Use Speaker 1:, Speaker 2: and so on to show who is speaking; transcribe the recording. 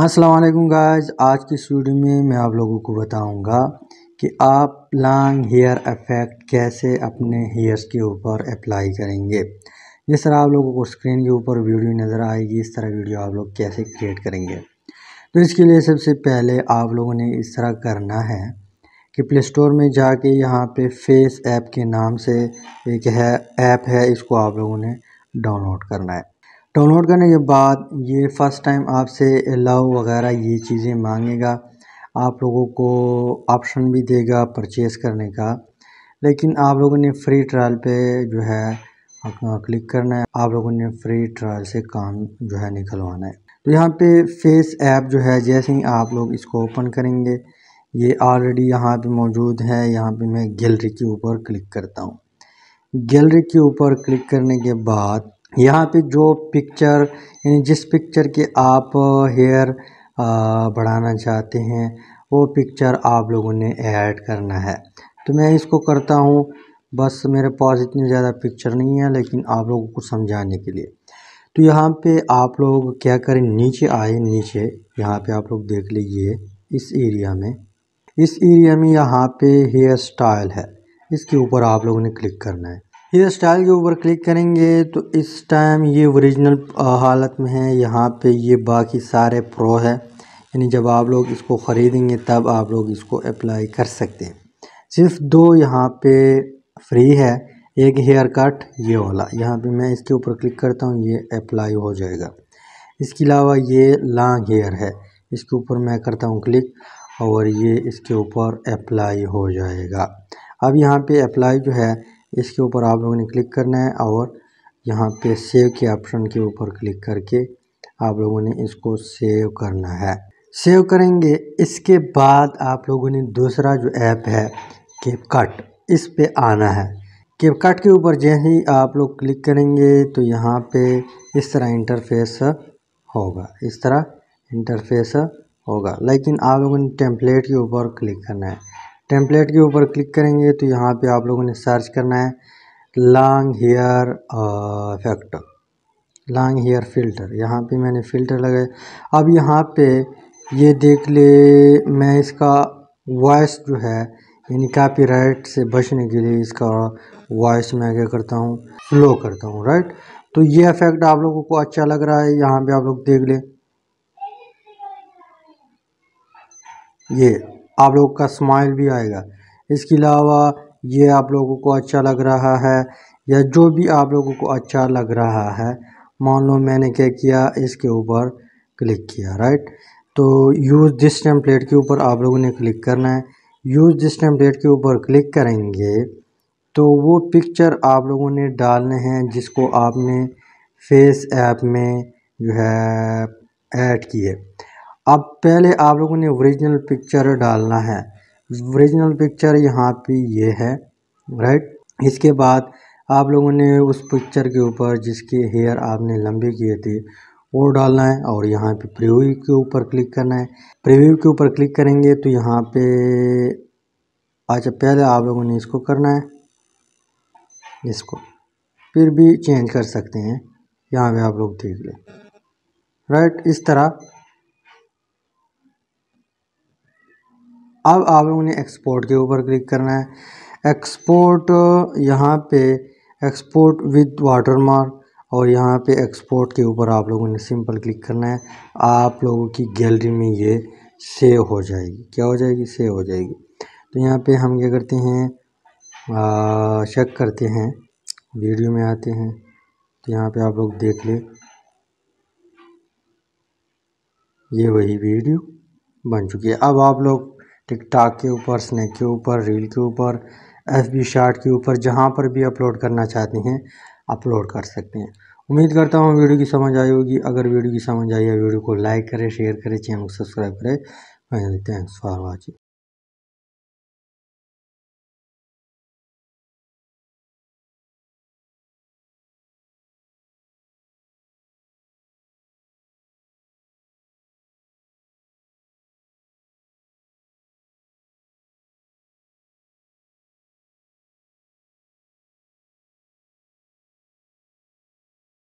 Speaker 1: Aslam guys आज की इस वीडियो में मैं आप लोगों को बताऊंगा कि आप लॉन्ग हेयर इफ़ेक्ट कैसे अपने हेयर्स के ऊपर अप्लाई करेंगे जिस तरह आप लोगों को स्क्रीन के ऊपर वीडियो नज़र आएगी इस तरह वीडियो आप लोग कैसे क्रिएट करेंगे तो इसके लिए सबसे पहले आप लोगों ने इस तरह करना है कि प्ले स्टोर में जाके यहाँ पे फेस ऐप के नाम से एक है ऐप है इसको आप लोगों ने डाउनलोड करना है डाउनलोड करने के बाद ये फ़र्स्ट टाइम आपसे अलाउ वगैरह ये चीज़ें मांगेगा आप लोगों को ऑप्शन भी देगा परचेज़ करने का लेकिन आप लोगों ने फ्री ट्रायल पे जो है अपना क्लिक करना है आप लोगों ने फ्री ट्रायल से काम जो है निकलवाना है तो यहाँ पे फेस ऐप जो है जैसे ही आप लोग इसको ओपन करेंगे ये ऑलरेडी यहाँ पे मौजूद है यहाँ पे मैं गैलरी के ऊपर क्लिक करता हूँ गैलरी के ऊपर क्लिक करने के बाद यहाँ पे जो पिक्चर यानी जिस पिक्चर के आप हेयर बढ़ाना चाहते हैं वो पिक्चर आप लोगों ने ऐड करना है तो मैं इसको करता हूँ बस मेरे पास इतने ज़्यादा पिक्चर नहीं है लेकिन आप लोगों को समझाने के लिए तो यहाँ पे आप लोग क्या करें नीचे आए नीचे यहाँ पे आप लोग देख लीजिए इस एरिया में इस एरिया में यहाँ पे हेयर स्टाइल है इसके ऊपर आप लोगों ने क्लिक करना है ये स्टाइल के ऊपर क्लिक करेंगे तो इस टाइम ये ओरिजिनल हालत में है यहाँ पे ये बाकी सारे प्रो है यानी जब आप लोग इसको ख़रीदेंगे तब आप लोग इसको अप्लाई कर सकते हैं सिर्फ दो यहाँ पे फ्री है एक हेयर कट ये वाला यहाँ पे मैं इसके ऊपर क्लिक करता हूँ ये अप्लाई हो जाएगा इसके अलावा ये लॉन्ग हेयर है इसके ऊपर मैं करता हूँ क्लिक और ये इसके ऊपर अप्लाई हो जाएगा अब यहाँ पे अप्लाई जो है इसके ऊपर आप लोगों ने क्लिक करना है और यहाँ पे सेव के ऑप्शन के ऊपर क्लिक करके आप लोगों ने इसको सेव करना है सेव करेंगे इसके बाद आप लोगों ने दूसरा जो ऐप है केपकट इस पे आना है केपकट के ऊपर जैसे ही आप लोग क्लिक करेंगे तो यहाँ पे इस तरह इंटरफेस होगा इस तरह इंटरफेस होगा लेकिन आप लोगों ने टेम्पलेट के ऊपर क्लिक करना है टेम्पलेट के ऊपर क्लिक करेंगे तो यहाँ पे आप लोगों ने सर्च करना है long hair effect long hair filter यहाँ पे मैंने फ़िल्टर लगाए अब यहाँ पे ये देख ले मैं इसका वॉइस जो है यानी कॉपीराइट से बचने के लिए इसका वॉइस मैं क्या करता हूँ स्लो करता हूँ राइट तो ये इफेक्ट आप लोगों को अच्छा लग रहा है यहाँ पे आप लोग देख लें ये आप लोगों का स्माइल भी आएगा इसके अलावा ये आप लोगों को अच्छा लग रहा है या जो भी आप लोगों को अच्छा लग रहा है मान लो मैंने क्या किया इसके ऊपर क्लिक किया राइट तो यूज़ दिस टेम्पलेट के ऊपर आप लोगों ने क्लिक करना है यूज़ दिस टेम्पलेट के ऊपर क्लिक करेंगे तो वो पिक्चर आप लोगों ने डालने हैं जिसको आपने फेस ऐप में जो है ऐड किए अब पहले आप लोगों ने ओरिजिनल पिक्चर डालना है ओरिजिनल पिक्चर यहाँ पे ये है राइट इसके बाद आप लोगों ने उस पिक्चर के ऊपर जिसके हेयर आपने लंबे किए थे वो डालना है और यहाँ पे प्रीव्यू के ऊपर क्लिक करना है प्रीव्यू के ऊपर क्लिक करेंगे तो यहाँ पे अच्छा पहले आप लोगों ने इसको करना है इसको फिर भी चेंज कर सकते हैं यहाँ पे आप लोग देख लें राइट इस तरह अब आप लोगों ने एक्सपोर्ट के ऊपर क्लिक करना है एक्सपोर्ट यहाँ पे एक्सपोर्ट विद वाटरमार्क और यहाँ पे एक्सपोर्ट के ऊपर आप लोगों ने सिंपल क्लिक करना है आप लोगों की गैलरी में ये सेव हो जाएगी क्या हो जाएगी सेव हो जाएगी तो यहाँ पे हम क्या करते हैं चेक करते हैं वीडियो में आते हैं तो यहाँ पे आप लोग देख लें ये वही वीडियो बन चुकी है अब आप लोग टिकटॉक के ऊपर स्नैक के ऊपर रील के ऊपर एफ बी शार्ट के ऊपर जहाँ पर भी अपलोड करना चाहते हैं अपलोड कर सकते हैं उम्मीद करता हूँ वीडियो की समझ आई होगी अगर वीडियो की समझ आई है वीडियो को लाइक करें शेयर करें चैनल को सब्सक्राइब करें थैंक्स फॉर वॉचिंग